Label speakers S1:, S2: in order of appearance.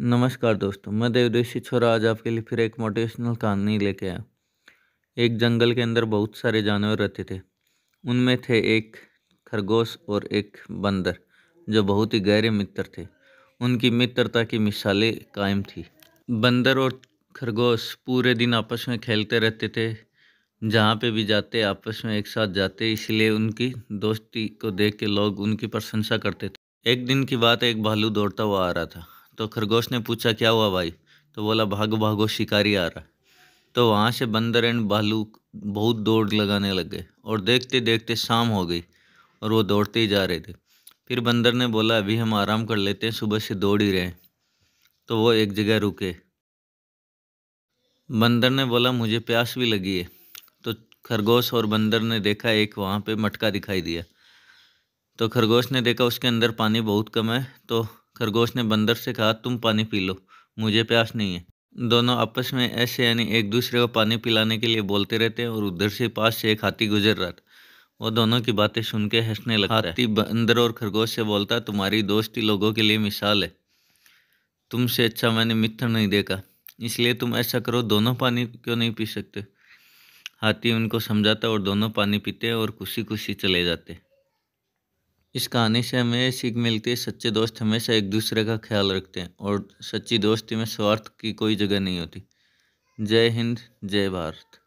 S1: नमस्कार दोस्तों मैं देवदेशी छोरा आज आपके लिए फिर एक मोटिवेशनल कहानी लेके आया एक जंगल के अंदर बहुत सारे जानवर रहते थे उनमें थे एक खरगोश और एक बंदर जो बहुत ही गहरे मित्र थे उनकी मित्रता की मिसालें कायम थी बंदर और खरगोश पूरे दिन आपस में खेलते रहते थे जहाँ पे भी जाते आपस में एक साथ जाते इसलिए उनकी दोस्ती को देख के लोग उनकी प्रशंसा करते थे एक दिन की बात एक भालू दौड़ता हुआ आ रहा था तो खरगोश ने पूछा क्या हुआ भाई तो बोला भागो भागो शिकारी आ रहा तो वहाँ से बंदर एंड भालू बहुत दौड़ लगाने लग गए और देखते देखते शाम हो गई और वो दौड़ते ही जा रहे थे फिर बंदर ने बोला अभी हम आराम कर लेते हैं सुबह से दौड़ ही रहे तो वो एक जगह रुके बंदर ने बोला मुझे प्यास भी लगी है तो खरगोश और बंदर ने देखा एक वहाँ पे मटका दिखाई दिया तो खरगोश ने देखा उसके अंदर पानी बहुत कम है तो खरगोश ने बंदर से कहा तुम पानी पी लो मुझे प्यास नहीं है दोनों आपस में ऐसे यानी एक दूसरे को पानी पिलाने के लिए बोलते रहते हैं और उधर से पास से एक हाथी गुजर रहा था वो दोनों की बातें सुन के हंसने लगा हाथी बंदर और खरगोश से बोलता तुम्हारी दोस्ती लोगों के लिए मिसाल है तुमसे अच्छा मैंने मित्र नहीं देखा इसलिए तुम ऐसा करो दोनों पानी क्यों नहीं पी सकते हाथी उनको समझाता और दोनों पानी पीते और खुशी खुशी चले जाते इस कहानी से हमें सीख मिलती है सच्चे दोस्त हमेशा एक दूसरे का ख्याल रखते हैं और सच्ची दोस्ती में स्वार्थ की कोई जगह नहीं होती जय हिंद जय भारत